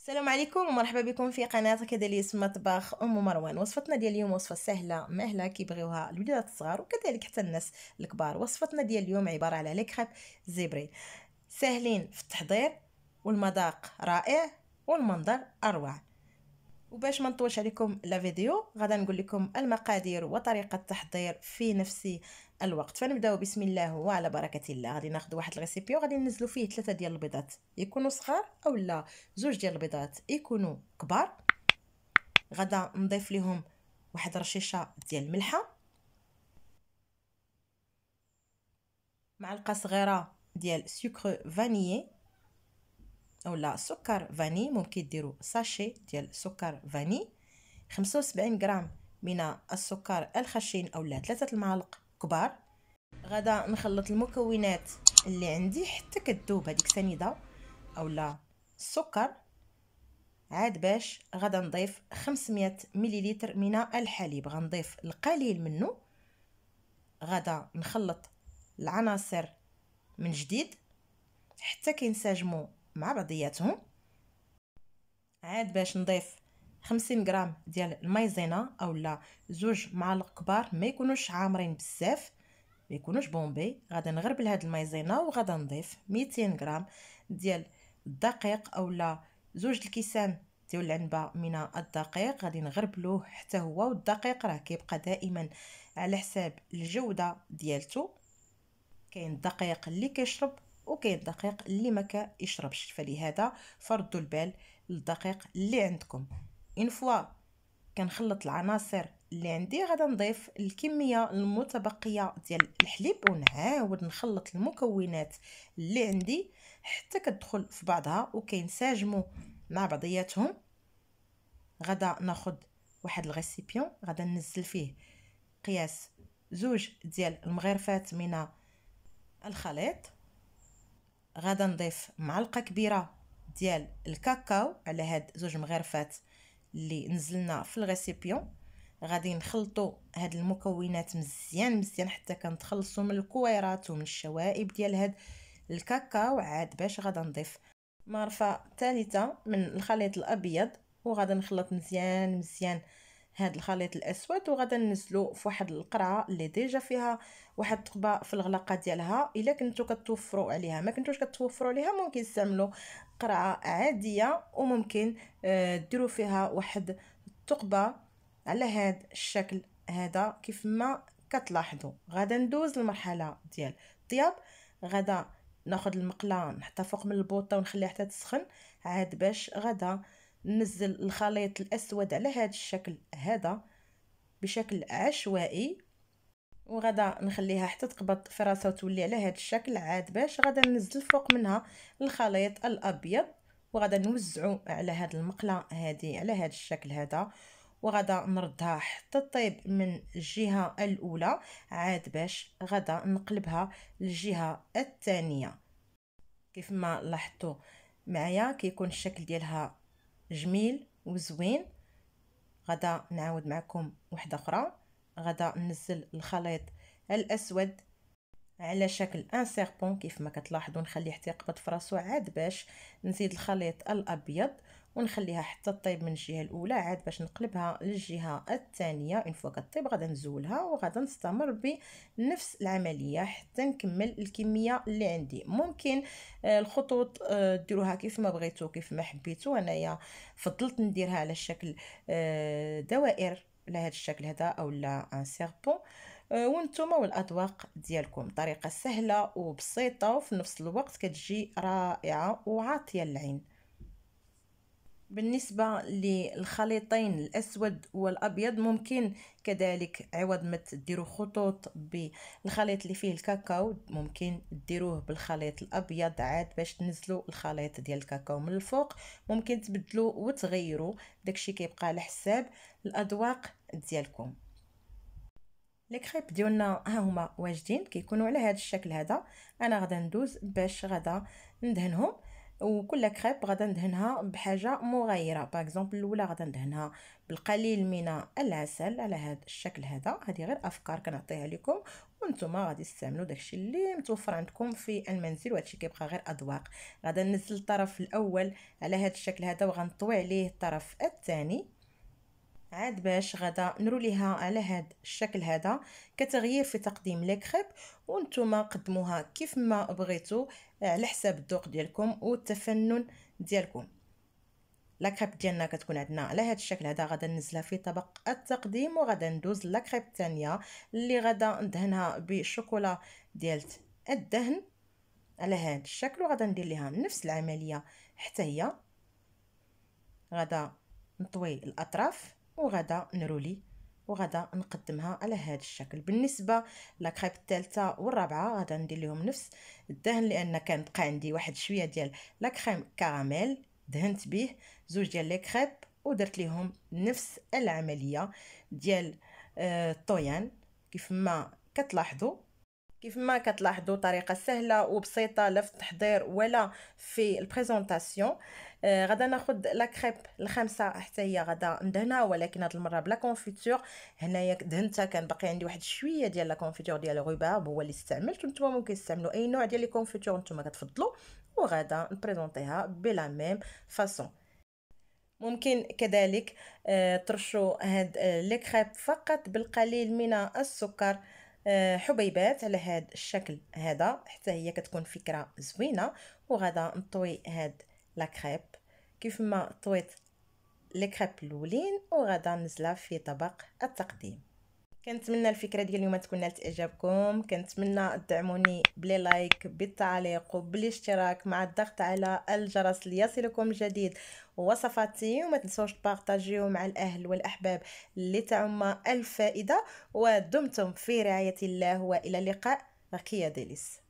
السلام عليكم ومرحبا بكم في قناه كذا اللي مطبخ ام مروان وصفتنا ديال اليوم وصفه سهله مهله كيبغيوها الوليدات الصغار وكذلك حتى الناس الكبار وصفتنا ديال اليوم عباره على لي زيبري زبري ساهلين في التحضير والمذاق رائع والمنظر اروع وباش ما نطولش عليكم لا فيديو غادي نقول لكم المقادير وطريقه التحضير في نفس الوقت فنبداو بسم الله وعلى بركه الله غادي ناخذ واحد الريسيبي وغادي ننزلو فيه ثلاثه ديال البيضات يكونوا صغار او لا زوج ديال البيضات يكونوا كبار غدا نضيف لهم واحد رشيشه ديال الملحه معلقه صغيره ديال سكر فانيي ولا سكر فاني ممكن ديروا ساشي ديال سكر فاني 75 غرام من السكر الخشن اولا ثلاثة المعالق كبار غدا نخلط المكونات اللي عندي حتى كتذوب هذيك سنيده اولا السكر عاد باش غدا نضيف 500 مليلتر من الحليب غنضيف القليل منه غدا نخلط العناصر من جديد حتى كينسجموا مع بعضياتهم عاد باش نضيف 50 غرام ديال المايزينا اولا زوج معالق كبار ما يكونوش عامرين بزاف ما يكونوش بومبي غادي نغربل هاد المايزينا وغادا نضيف 200 غرام ديال الدقيق اولا زوج الكيسان ديال العنبه من الدقيق غادي نغربلوه حتى هو والدقيق راه كيبقى دائما على حساب الجوده ديالته كاين الدقيق اللي كيشرب وكاين الدقيق اللي ما كيشربش فلهذا فردوا البال للدقيق اللي عندكم ان فوا كنخلط العناصر اللي عندي غادي نضيف الكميه المتبقيه ديال الحليب ونعاود نخلط المكونات اللي عندي حتى كتدخل في بعضها وكينسجموا مع بعضياتهم غدا ناخد واحد الغسيبيون غدا ننزل فيه قياس زوج ديال المغرفات من الخليط غادا نضيف معلقه كبيره ديال الكاكاو على هاد زوج مغرفات اللي نزلنا في الغسيبيون غادي نخلطو هاد المكونات مزيان مزيان حتى كنتخلصو من الكويرات ومن الشوائب ديال هاد الكاكاو عاد باش غادا نضيف مرفه ثالثه من الخليط الابيض وغادي نخلط مزيان مزيان هاد الخليط الاسود وغادا ننزلو فواحد القرعه اللي ديجا فيها واحد الثقبه في الغلاقه ديالها الا كنتو كتوفروا عليها ما كنتوش كتوفروا عليها ممكن تستعملوا قرعه عاديه وممكن آه، ديروا فيها واحد الثقبه على هاد الشكل هذا كيف ما كتلاحظوا غادا ندوز للمرحله ديال الطياب غادا ناخذ المقله نحطها فوق من البوطه ونخليها حتى تسخن عاد باش غادا نزل الخليط الاسود على هذا الشكل هذا بشكل عشوائي وغدا نخليها حتى تقبض في راسها وتولي على هذا الشكل عاد باش غدا ننزل فوق منها الخليط الابيض وغدا نوزعو على هذا المقله هذه على هذا الشكل هذا وغدا نردها حتى طيب من الجهه الاولى عاد باش غدا نقلبها للجهه الثانيه كيف ما لاحظتوا معايا كيكون الشكل ديالها جميل وزوين غدا نعاود معكم وحده اخرى غدا ننزل الخليط الاسود على شكل ان سيربون كيف ما كتلاحظوا نخليه حتى يقبض فراسو عاد باش نزيد الخليط الابيض ونخليها حتى تطيب من الجهه الاولى عاد باش نقلبها للجهه الثانيه اون فوا كطيب غادا نزولها وغادي نستمر بنفس العمليه حتى نكمل الكميه اللي عندي ممكن آه، الخطوط آه، ديروها كيف ما بغيتو كيف ما حبيتو انايا فضلت نديرها على شكل آه، دوائر على هذا الشكل هذا اولا ان سيربون وانتم والاذواق ديالكم طريقه سهله وبسيطه وفي نفس الوقت كتجي رائعه وعاطيه للعين بالنسبة للخليطين الأسود والأبيض ممكن كذلك عوض ما تديروا خطوط بالخليط اللي فيه الكاكاو ممكن ديروه بالخليط الأبيض عاد باش تنزلوا الخليط ديال الكاكاو من الفوق ممكن تبدلوا وتغيروا داكشي كيبقى على حساب الأذواق ديالكم لي ديالنا ها هما واجدين كيكونوا على هذا الشكل هذا انا غادا ندوز باش غادا ندهنهم وكل كريب غادا ندهنها بحاجه مغايره باغ اكزومبل الاولى غادا ندهنها بالقليل من العسل على هذا الشكل هذا هذه غير افكار كنعطيها لكم وانتم غادي تستعملوا داكشي اللي متوفر عندكم في المنزل وهادشي كيبقى غير اذواق غادا ننزل الطرف الاول على هذا الشكل هذا وغنطوي عليه الطرف الثاني عاد باش غدا نروليها على هاد الشكل هذا كتغيير في تقديم لي كريب وانتم قدموها كيف ما بغيتو على حساب الذوق ديالكم والتفنن ديالكم لا كريب ديالنا كتكون عندنا على هذا الشكل هذا غدا ننزلها في طبق التقديم وغدا ندوز لا كريب الثانيه اللي غدا ندهنها بالشوكولا ديالت الدهن على هذا الشكل وغدا ندير ليها نفس العمليه حتى هي غدا نطوي الاطراف وغدا نرولي وغدا نقدمها على هذا الشكل بالنسبه لاكريب الثالثه والرابعه غدا ندير لهم نفس الدهن لان كان بقى عندي واحد شويه ديال لا كريم كراميل دهنت به زوج ديال لي كريب ودرت لهم نفس العمليه ديال الطويان آه، كيف ما كتلاحظوا كيف ما كتلاحظوا طريقه سهله وبسيطه لا في التحضير ولا في البريزونطاسيون آه غدا ناخذ لا كريب الخامسه حتى هي غدا ندهنها ولكن هاد المره بلا كونفيتور هنايا دهنتها كان باقي عندي واحد شويه ديال لا كونفيتور ديال الغباب هو اللي استعملت نتوما ممكن تستعملوا اي نوع ديال لي كونفيتور نتوما كتفضلوا وغدا نبريزونطيها بلا ميم فاصون ممكن كذلك آه ترشوا هاد آه، لي كريب فقط بالقليل من السكر آه، حبيبات على هذا الشكل هذا حتى هي كتكون فكره زوينه وغدا نطوي هاد لا كريب كيف ما طويت لي كريب الاولين وغدا نزلها في طبق التقديم كنتمنى الفكره ديال اليوم تكون نالت اعجابكم كنتمنى تدعموني بلي لايك بالتعليق وبالاشتراك مع الضغط على الجرس ليصلكم جديد وصفاتي وما تنسوش تبارطاجيو مع الاهل والاحباب اللي تعم الفائده ودمتم في رعايه الله والى اللقاء رقيه ديليس